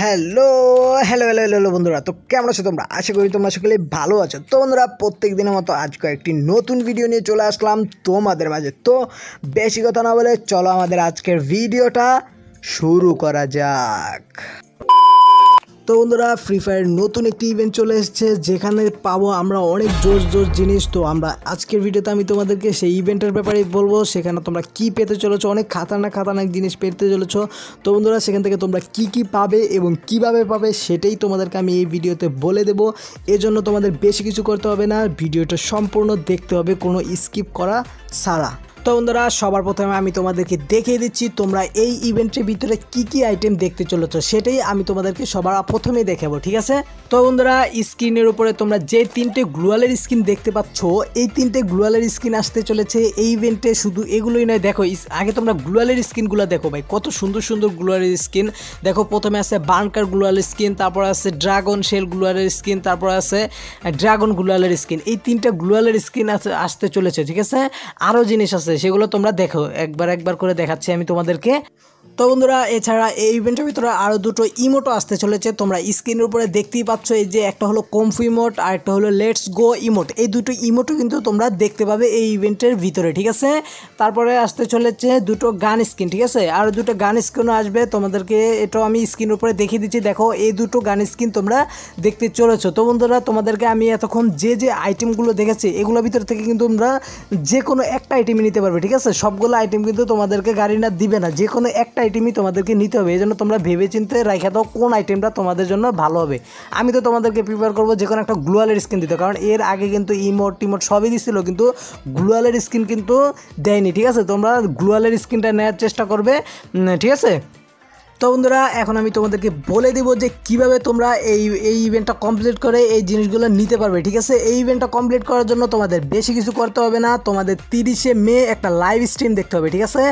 hello hello hello hello বন্ধুরা তো কেমন আছো তোমরা আশা করি তোমরা সকলে ভালো আছো তো বন্ধুরা প্রত্যেক দিনের মতো আজকে একটি নতুন ভিডিও নিয়ে চলে আসলাম তোমাদের মাঝে তো বেশি কথা না বলে চলো আমাদের আজকের ভিডিওটা শুরু করা যাক তো বন্ধুরা ফ্রি ফায়ার নতুন একটি ইভেন্ট চলে এসেছে যেখানে পাবো আমরা অনেক জোর জোর জিনিস তো আমরা আজকের ভিডিওতে আমি তোমাদেরকে সেই ইভেন্টের ব্যাপারে বলবো সেখানে তোমরা কি পেতে চলেছো অনেক না খাতানাক জিনিস পেতে চলেছো তো বন্ধুরা সেখান থেকে তোমরা কি কি পাবে এবং কিভাবে পাবে সেটাই তোমাদেরকে আমি এই ভিডিওতে বলে দেবো এজন্য তোমাদের বেশি কিছু করতে হবে না ভিডিওটা সম্পূর্ণ দেখতে হবে কোনো স্কিপ করা ছাড়া তো বন্ধুরা সবার প্রথমে আমি তোমাদেরকে দেখিয়ে দিচ্ছি তোমরা এই ইভেন্টের ভিতরে কি কি আইটেম দেখতে চলেছ সেটাই আমি তোমাদেরকে সবার প্রথমে দেখাবো ঠিক আছে তো বন্ধুরা স্ক্রিনের উপরে তোমরা যে তিনটে গ্লোয়ালের স্ক্রিন দেখতে পাচ্ছ এই তিনটে গ্লোয়ালের স্ক্রিন আসতে চলেছে এই ইভেন্টে শুধু এগুলোই নয় দেখো আগে তোমরা গ্লোয়ালের স্ক্রিনগুলো দেখো ভাই কত সুন্দর সুন্দর গ্লোয়ালের স্ক্রিন দেখো প্রথমে আছে বার্নকার গ্লোয়ালের স্কিন তারপর আছে ড্রাগন শেল গ্লোয়ালের স্ক্রিন তারপর আছে ড্রাগন গ্লোয়ালের স্কিন এই তিনটা গ্লোয়ালের আছে আসতে চলেছে ঠিক আছে আরও জিনিস আছে আছে সেগুলো তোমরা দেখো একবার একবার করে দেখাচ্ছি আমি তোমাদেরকে তো বন্ধুরা এছাড়া এই ইভেন্টের ভিতরে আরও দুটো ইমোটও আসতে চলেছে তোমরা স্ক্রিনের উপরে দেখতেই পাচ্ছ এই যে একটা হলো কমফু ইমোট আর একটা হলো লেটস গো ইমোট এই দুটো ইমোটও কিন্তু তোমরা দেখতে পাবে এই ইভেন্টের ভিতরে ঠিক আছে তারপরে আসতে চলেছে দুটো গান স্ক্রিন ঠিক আছে আর দুটো গান স্ক্রিনও আসবে তোমাদেরকে এটাও আমি স্ক্রিনের উপরে দেখিয়ে দিচ্ছি দেখো এই দুটো গান স্ক্রিন তোমরা দেখতে চলেছো তো বন্ধুরা তোমাদেরকে আমি এতক্ষণ যে যে আইটেমগুলো দেখেছি এগুলোর ভিতর থেকে কিন্তু তোমরা যে কোনো একটা আইটেমই নিতে পারবে ঠিক আছে সবগুলো আইটেম কিন্তু তোমাদেরকে গাড়ি না দিবে না যে কোনো একটা আইটেমই তোমাদেরকে নিতে হবে এই জন্য তোমরা ভেবে চিনতে রাখা দাও কোন আইটেমটা তোমাদের জন্য ভালো হবে আমি তো তোমাদেরকে প্রিপেয়ার করবো যে কোনো একটা গ্লোয়ালের স্কিন দিতে কারণ এর আগে কিন্তু ইমোট টিমোট সবই দিছিল কিন্তু গ্লোয়ালের স্কিন কিন্তু দেয়নি ঠিক আছে তোমরা গ্লোয়ালের স্কিনটা নেওয়ার চেষ্টা করবে ঠিক আছে তো বন্ধুরা এখন আমি তোমাদেরকে বলে দিব যে কিভাবে তোমরা এই এই ইভেন্টটা কমপ্লিট করে এই জিনিসগুলো নিতে পারবে ঠিক আছে এই ইভেন্টটা কমপ্লিট করার জন্য তোমাদের বেশি কিছু করতে হবে না তোমাদের তিরিশে মে একটা লাইভ স্ট্রিম দেখতে হবে ঠিক আছে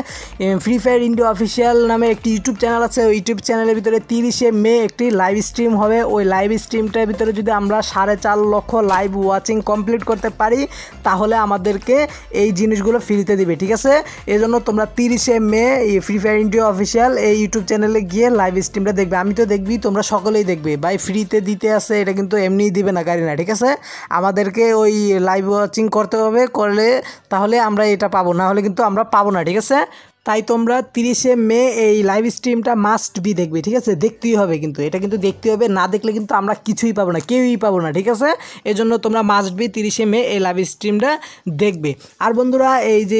ফ্রি ফায়ার ইন্ডিয়া অফিসিয়াল নামে একটি ইউটিউব চ্যানেল আছে ওই ইউটিউব চ্যানেলের ভিতরে তিরিশে মে একটি লাইভ স্ট্রিম হবে ওই লাইভ স্ট্রিমটার ভিতরে যদি আমরা সাড়ে চার লক্ষ লাইভ ওয়াচিং কমপ্লিট করতে পারি তাহলে আমাদেরকে এই জিনিসগুলো ফ্রিতে দিবে ঠিক আছে এজন্য তোমরা তিরিশে May free fire India official এই ইউটিউব চ্যানেলে গিয়ে লাইভ স্ট্রিমটা দেখবে আমি তো দেখবি তোমরা সকলেই দেখবে বাই ফ্রিতে দিতে আছে এটা কিন্তু এমনিই দিবে না গাড়ি না ঠিক আছে আমাদেরকে ওই লাইভ ওয়াচিং করতে হবে করলে তাহলে আমরা এটা পাবো না হলে কিন্তু আমরা পাবো না ঠিক আছে তাই তোমরা তিরিশে মে এই লাইভ স্ট্রিমটা মাস্ট বি দেখবে ঠিক আছে দেখতেই হবে কিন্তু এটা কিন্তু দেখতে হবে না দেখলে কিন্তু আমরা কিছুই পাবো না কেউই পাবো না ঠিক আছে এজন্য তোমরা মাস্ট বি তিরিশে মে এই লাইভ স্ট্রিমটা দেখবে আর বন্ধুরা এই যে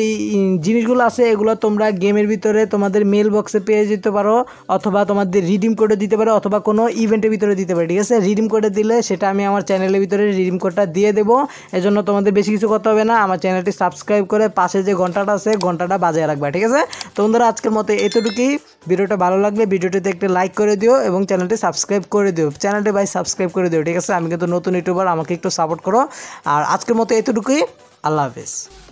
জিনিসগুলো আছে এগুলো তোমরা গেমের ভিতরে তোমাদের মেল বক্সে পেয়ে যেতে পারো অথবা তোমাদের রিডিম কোডে দিতে পারো অথবা কোনো ইভেন্টের ভিতরে দিতে পারো ঠিক আছে রিডিম কোডে দিলে সেটা আমি আমার চ্যানেলের ভিতরে রিডিম কোডটা দিয়ে দেবো এজন্য তোমাদের বেশি কিছু করতে হবে না আমার চ্যানেলটি সাবস্ক্রাইব করে পাশে যে ঘন্টাটা আছে ঘন্টাটা বাজায় রাখবে ঠিক আছে তো বন্ধুরা আজকের মতো এতটুকুই ভিডিওটা ভালো লাগলে ভিডিওটিতে একটি লাইক করে দিও এবং চ্যানেলটি সাবস্ক্রাইব করে দিও চ্যানেলটি ভাই সাবস্ক্রাইব করে দিও ঠিক আছে আমি কিন্তু নতুন ইউটিউবার আমাকে একটু সাপোর্ট করো আর আজকের মতো এতটুকুই আল্লাহ হাফেজ